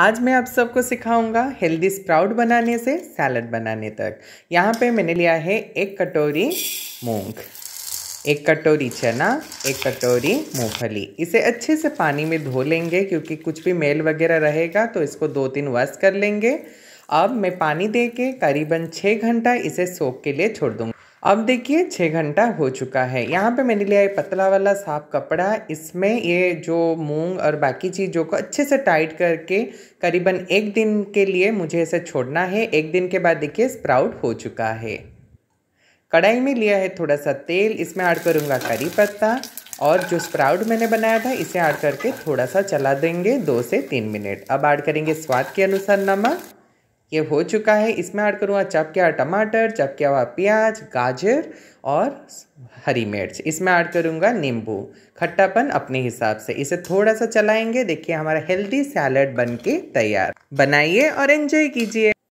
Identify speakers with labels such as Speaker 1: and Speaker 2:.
Speaker 1: आज मैं आप सबको सिखाऊंगा हेल्दी स्प्राउट बनाने से सैलड बनाने तक यहाँ पे मैंने लिया है एक कटोरी मूंग एक कटोरी चना एक कटोरी मूंगफली इसे अच्छे से पानी में धो लेंगे क्योंकि कुछ भी मेल वगैरह रहेगा तो इसको दो तीन वॉश कर लेंगे अब मैं पानी दे के करीबन छः घंटा इसे सोख के लिए छोड़ दूँगा अब देखिए छः घंटा हो चुका है यहाँ पे मैंने लिया है पतला वाला साफ कपड़ा इसमें ये जो मूंग और बाकी चीज़ों को अच्छे से टाइट करके करीबन एक दिन के लिए मुझे इसे छोड़ना है एक दिन के बाद देखिए स्प्राउट हो चुका है कढ़ाई में लिया है थोड़ा सा तेल इसमें ऐड करूँगा करी पत्ता और जो स्प्राउट मैंने बनाया था इसे ऐड करके थोड़ा सा चला देंगे दो से तीन मिनट अब ऐड करेंगे स्वाद के अनुसार नमक ये हो चुका है इसमें ऐड करूँगा चप किया टमाटर चप किया हुआ प्याज गाजर और हरी मिर्च इसमें ऐड करूँगा नींबू खट्टापन अपने हिसाब से इसे थोड़ा सा चलाएंगे देखिए हमारा हेल्दी सैलड बन के तैयार बनाइए और एंजॉय कीजिए